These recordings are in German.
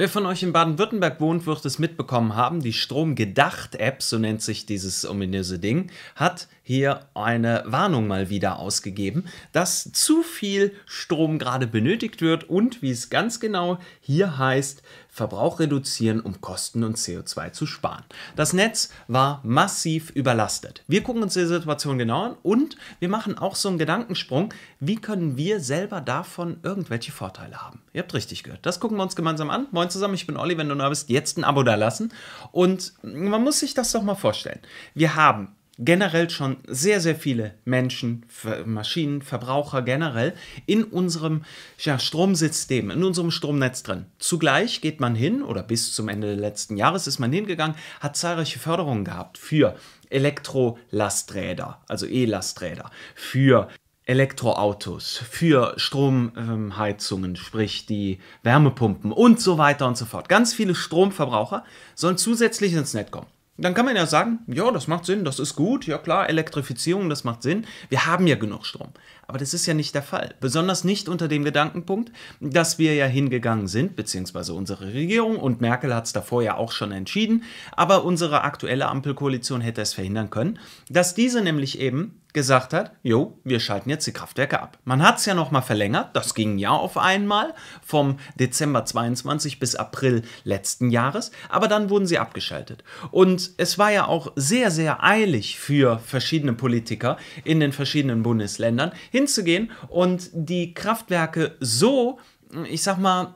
Wer von euch in Baden-Württemberg wohnt, wird es mitbekommen haben. Die Stromgedacht-App, so nennt sich dieses ominöse Ding, hat hier eine Warnung mal wieder ausgegeben, dass zu viel Strom gerade benötigt wird und wie es ganz genau hier heißt, Verbrauch reduzieren, um Kosten und CO2 zu sparen. Das Netz war massiv überlastet. Wir gucken uns die Situation genau an und wir machen auch so einen Gedankensprung, wie können wir selber davon irgendwelche Vorteile haben. Ihr habt richtig gehört. Das gucken wir uns gemeinsam an. Moin zusammen, ich bin Olli, wenn du neu bist, jetzt ein Abo da lassen. Und man muss sich das doch mal vorstellen. Wir haben generell schon sehr, sehr viele Menschen, Maschinen, Verbraucher generell in unserem ja, Stromsystem, in unserem Stromnetz drin. Zugleich geht man hin, oder bis zum Ende letzten Jahres ist man hingegangen, hat zahlreiche Förderungen gehabt für Elektrolasträder, also E-Lasträder, für Elektroautos, für Stromheizungen, ähm, sprich die Wärmepumpen und so weiter und so fort. Ganz viele Stromverbraucher sollen zusätzlich ins Netz kommen dann kann man ja sagen, ja, das macht Sinn, das ist gut, ja klar, Elektrifizierung, das macht Sinn, wir haben ja genug Strom. Aber das ist ja nicht der Fall. Besonders nicht unter dem Gedankenpunkt, dass wir ja hingegangen sind, beziehungsweise unsere Regierung, und Merkel hat es davor ja auch schon entschieden, aber unsere aktuelle Ampelkoalition hätte es verhindern können, dass diese nämlich eben gesagt hat, jo, wir schalten jetzt die Kraftwerke ab. Man hat es ja nochmal verlängert, das ging ja auf einmal vom Dezember 22 bis April letzten Jahres, aber dann wurden sie abgeschaltet. Und es war ja auch sehr, sehr eilig für verschiedene Politiker in den verschiedenen Bundesländern hinzugehen und die Kraftwerke so ich sag mal,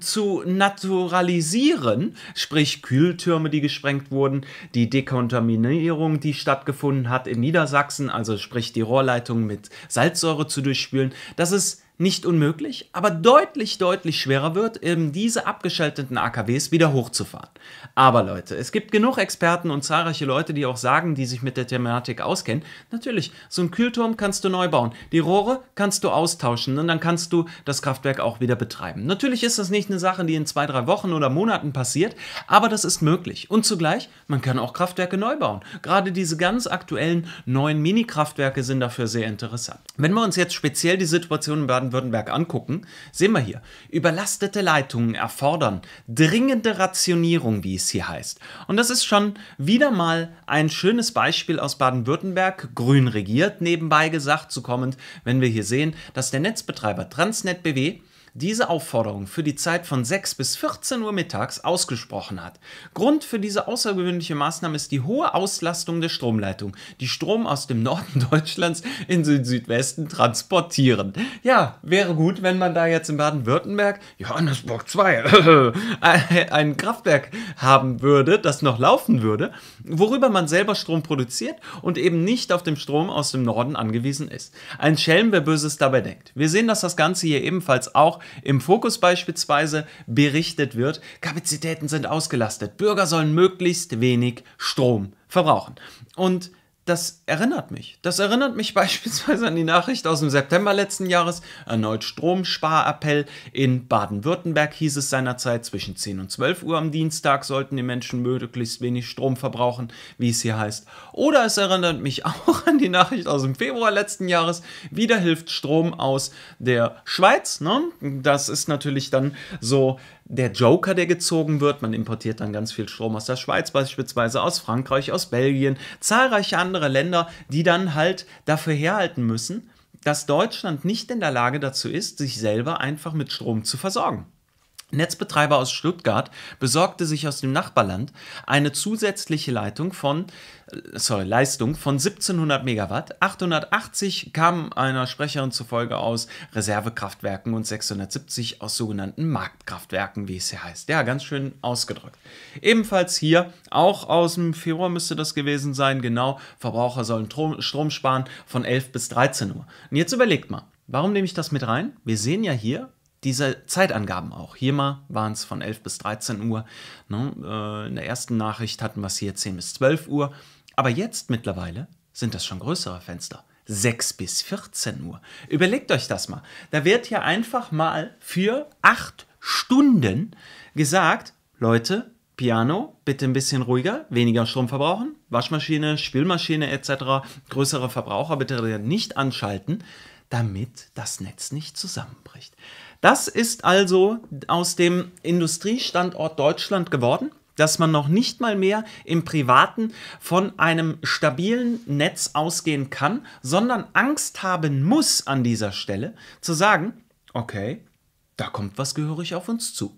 zu naturalisieren, sprich Kühltürme, die gesprengt wurden, die Dekontaminierung, die stattgefunden hat in Niedersachsen, also sprich die Rohrleitung mit Salzsäure zu durchspülen, das ist nicht unmöglich, aber deutlich, deutlich schwerer wird, eben ähm, diese abgeschalteten AKWs wieder hochzufahren. Aber Leute, es gibt genug Experten und zahlreiche Leute, die auch sagen, die sich mit der Thematik auskennen. Natürlich, so einen Kühlturm kannst du neu bauen, die Rohre kannst du austauschen und dann kannst du das Kraftwerk auch wieder betreiben. Natürlich ist das nicht eine Sache, die in zwei, drei Wochen oder Monaten passiert, aber das ist möglich. Und zugleich, man kann auch Kraftwerke neu bauen. Gerade diese ganz aktuellen neuen Mini-Kraftwerke sind dafür sehr interessant. Wenn wir uns jetzt speziell die Situation in Baden Baden-Württemberg angucken, sehen wir hier, überlastete Leitungen erfordern dringende Rationierung, wie es hier heißt. Und das ist schon wieder mal ein schönes Beispiel aus Baden-Württemberg, grün regiert nebenbei gesagt, zu kommend, wenn wir hier sehen, dass der Netzbetreiber Transnet BW diese Aufforderung für die Zeit von 6 bis 14 Uhr mittags ausgesprochen hat. Grund für diese außergewöhnliche Maßnahme ist die hohe Auslastung der Stromleitung, die Strom aus dem Norden Deutschlands in den Südwesten transportieren. Ja, wäre gut, wenn man da jetzt in Baden-Württemberg, Johannesburg 2, ein Kraftwerk haben würde, das noch laufen würde, worüber man selber Strom produziert und eben nicht auf den Strom aus dem Norden angewiesen ist. Ein Schelm, wer Böses dabei denkt. Wir sehen, dass das Ganze hier ebenfalls auch im Fokus beispielsweise berichtet wird, Kapazitäten sind ausgelastet, Bürger sollen möglichst wenig Strom verbrauchen. Und das erinnert mich. Das erinnert mich beispielsweise an die Nachricht aus dem September letzten Jahres. Erneut Stromsparappell in Baden-Württemberg hieß es seinerzeit. Zwischen 10 und 12 Uhr am Dienstag sollten die Menschen möglichst wenig Strom verbrauchen, wie es hier heißt. Oder es erinnert mich auch an die Nachricht aus dem Februar letzten Jahres. Wieder hilft Strom aus der Schweiz. Ne? Das ist natürlich dann so der Joker, der gezogen wird. Man importiert dann ganz viel Strom aus der Schweiz beispielsweise, aus Frankreich, aus Belgien, zahlreiche andere Länder, die dann halt dafür herhalten müssen, dass Deutschland nicht in der Lage dazu ist, sich selber einfach mit Strom zu versorgen. Netzbetreiber aus Stuttgart besorgte sich aus dem Nachbarland eine zusätzliche Leitung von, äh, sorry, Leistung von 1700 Megawatt. 880 kamen einer Sprecherin zufolge aus Reservekraftwerken und 670 aus sogenannten Marktkraftwerken, wie es hier heißt. Ja, ganz schön ausgedrückt. Ebenfalls hier, auch aus dem Februar müsste das gewesen sein, genau, Verbraucher sollen Strom sparen von 11 bis 13 Uhr. Und jetzt überlegt mal, warum nehme ich das mit rein? Wir sehen ja hier, diese Zeitangaben auch. Hier mal waren es von 11 bis 13 Uhr. Ne? Äh, in der ersten Nachricht hatten wir es hier 10 bis 12 Uhr. Aber jetzt mittlerweile sind das schon größere Fenster. 6 bis 14 Uhr. Überlegt euch das mal. Da wird hier einfach mal für 8 Stunden gesagt, Leute, Piano, bitte ein bisschen ruhiger, weniger Strom verbrauchen, Waschmaschine, Spülmaschine etc., größere Verbraucher bitte nicht anschalten damit das Netz nicht zusammenbricht. Das ist also aus dem Industriestandort Deutschland geworden dass man noch nicht mal mehr im Privaten von einem stabilen Netz ausgehen kann, sondern Angst haben muss an dieser Stelle zu sagen, okay, da kommt was gehörig auf uns zu.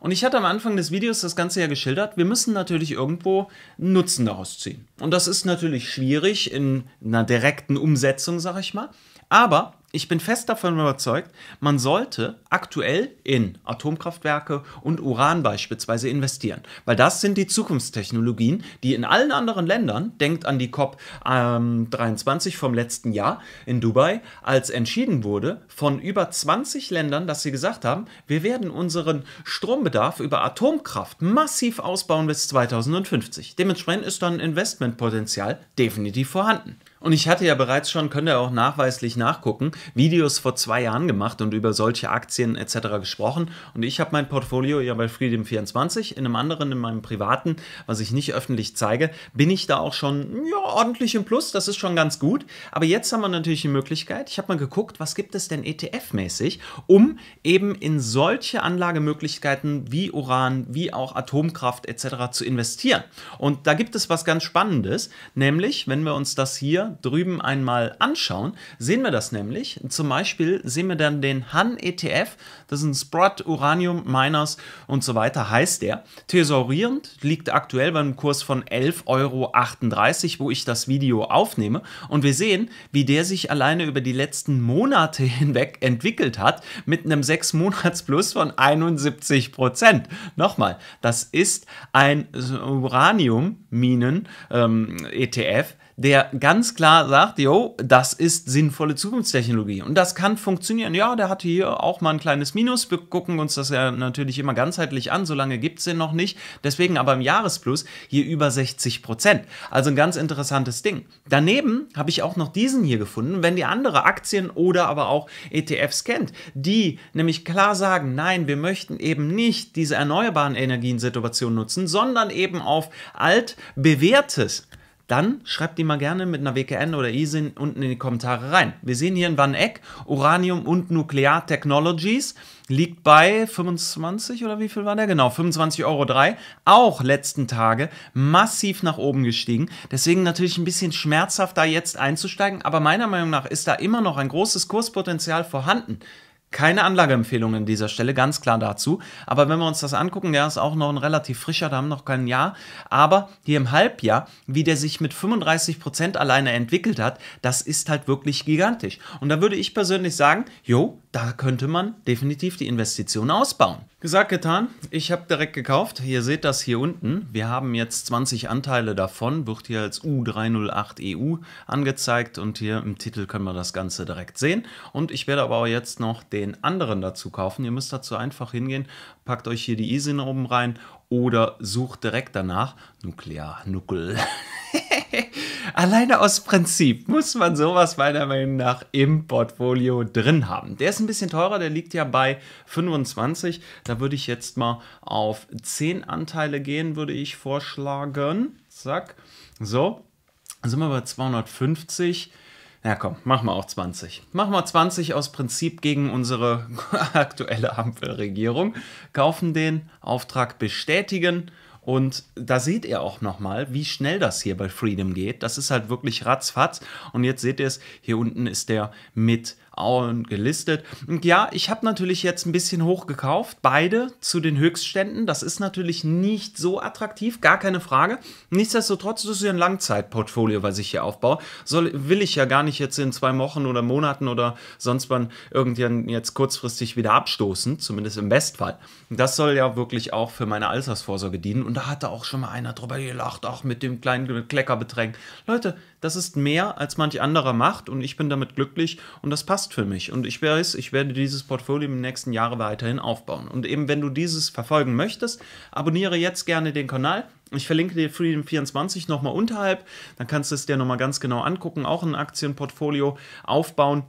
Und ich hatte am Anfang des Videos das Ganze ja geschildert, wir müssen natürlich irgendwo Nutzen daraus ziehen. Und das ist natürlich schwierig in einer direkten Umsetzung, sag ich mal. Aber ich bin fest davon überzeugt, man sollte aktuell in Atomkraftwerke und Uran beispielsweise investieren, weil das sind die Zukunftstechnologien, die in allen anderen Ländern, denkt an die COP23 ähm, vom letzten Jahr in Dubai, als entschieden wurde von über 20 Ländern, dass sie gesagt haben, wir werden unseren Strombedarf über Atomkraft massiv ausbauen bis 2050. Dementsprechend ist dann Investmentpotenzial definitiv vorhanden. Und ich hatte ja bereits schon, könnt ihr auch nachweislich nachgucken, Videos vor zwei Jahren gemacht und über solche Aktien etc. gesprochen. Und ich habe mein Portfolio ja bei Freedom24, in einem anderen, in meinem privaten, was ich nicht öffentlich zeige, bin ich da auch schon ja, ordentlich im Plus. Das ist schon ganz gut. Aber jetzt haben wir natürlich die Möglichkeit, ich habe mal geguckt, was gibt es denn ETF-mäßig, um eben in solche Anlagemöglichkeiten wie Uran, wie auch Atomkraft etc. zu investieren. Und da gibt es was ganz Spannendes, nämlich wenn wir uns das hier drüben einmal anschauen, sehen wir das nämlich. Zum Beispiel sehen wir dann den Han-ETF, das ist ein Sprott, Uranium, Miners und so weiter heißt der. Thesaurierend liegt aktuell beim Kurs von 11,38 Euro, wo ich das Video aufnehme. Und wir sehen, wie der sich alleine über die letzten Monate hinweg entwickelt hat mit einem 6-Monats-Plus von 71 Prozent. Nochmal, das ist ein Uranium-Minen-ETF, ähm, e der ganz klar sagt, jo, das ist sinnvolle Zukunftstechnologie und das kann funktionieren. Ja, der hatte hier auch mal ein kleines Minus. Wir gucken uns das ja natürlich immer ganzheitlich an. solange lange gibt es den noch nicht. Deswegen aber im Jahresplus hier über 60 Prozent. Also ein ganz interessantes Ding. Daneben habe ich auch noch diesen hier gefunden, wenn ihr andere Aktien oder aber auch ETFs kennt, die nämlich klar sagen, nein, wir möchten eben nicht diese erneuerbaren Energien-Situation nutzen, sondern eben auf altbewährtes dann schreibt die mal gerne mit einer WKN oder ISIN unten in die Kommentare rein. Wir sehen hier in Van Eck, Uranium und Nuklear Technologies liegt bei 25 oder wie viel war der? Genau, 25,03 Euro. Auch letzten Tage massiv nach oben gestiegen. Deswegen natürlich ein bisschen schmerzhaft, da jetzt einzusteigen. Aber meiner Meinung nach ist da immer noch ein großes Kurspotenzial vorhanden. Keine Anlageempfehlung an dieser Stelle, ganz klar dazu. Aber wenn wir uns das angucken, der ist auch noch ein relativ frischer, da haben noch kein Jahr. Aber hier im Halbjahr, wie der sich mit 35% Prozent alleine entwickelt hat, das ist halt wirklich gigantisch. Und da würde ich persönlich sagen, jo, da könnte man definitiv die Investition ausbauen. Gesagt, getan. Ich habe direkt gekauft. Ihr seht das hier unten. Wir haben jetzt 20 Anteile davon. Wird hier als U308 EU angezeigt und hier im Titel können wir das Ganze direkt sehen. Und ich werde aber auch jetzt noch den den anderen dazu kaufen. Ihr müsst dazu einfach hingehen, packt euch hier die ISIN oben rein oder sucht direkt danach Nuklear, Nuckel. Alleine aus Prinzip muss man sowas meiner Meinung nach im Portfolio drin haben. Der ist ein bisschen teurer, der liegt ja bei 25. Da würde ich jetzt mal auf 10 Anteile gehen, würde ich vorschlagen. Zack. So, dann sind wir bei 250. Na komm, machen wir auch 20. Machen wir 20 aus Prinzip gegen unsere aktuelle Ampelregierung. Kaufen den, Auftrag bestätigen. Und da seht ihr auch nochmal, wie schnell das hier bei Freedom geht. Das ist halt wirklich ratzfatz. Und jetzt seht ihr es, hier unten ist der mit gelistet. Und ja, ich habe natürlich jetzt ein bisschen hoch gekauft, beide zu den Höchstständen. Das ist natürlich nicht so attraktiv, gar keine Frage. Nichtsdestotrotz, ist es ja ein Langzeitportfolio, was ich hier aufbaue. Soll, will ich ja gar nicht jetzt in zwei Wochen oder Monaten oder sonst wann irgendwann jetzt kurzfristig wieder abstoßen, zumindest im Westfall. Das soll ja wirklich auch für meine Altersvorsorge dienen. Und da hatte auch schon mal einer drüber gelacht, auch mit dem kleinen Kleckerbetränk. Leute, das ist mehr, als manch anderer macht und ich bin damit glücklich und das passt für mich. Und ich weiß, ich werde dieses Portfolio im nächsten Jahre weiterhin aufbauen. Und eben, wenn du dieses verfolgen möchtest, abonniere jetzt gerne den Kanal. Ich verlinke dir Freedom24 nochmal unterhalb, dann kannst du es dir nochmal ganz genau angucken, auch ein Aktienportfolio aufbauen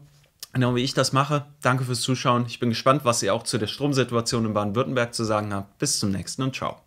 genau wie ich das mache. Danke fürs Zuschauen. Ich bin gespannt, was ihr auch zu der Stromsituation in Baden-Württemberg zu sagen habt. Bis zum nächsten und ciao.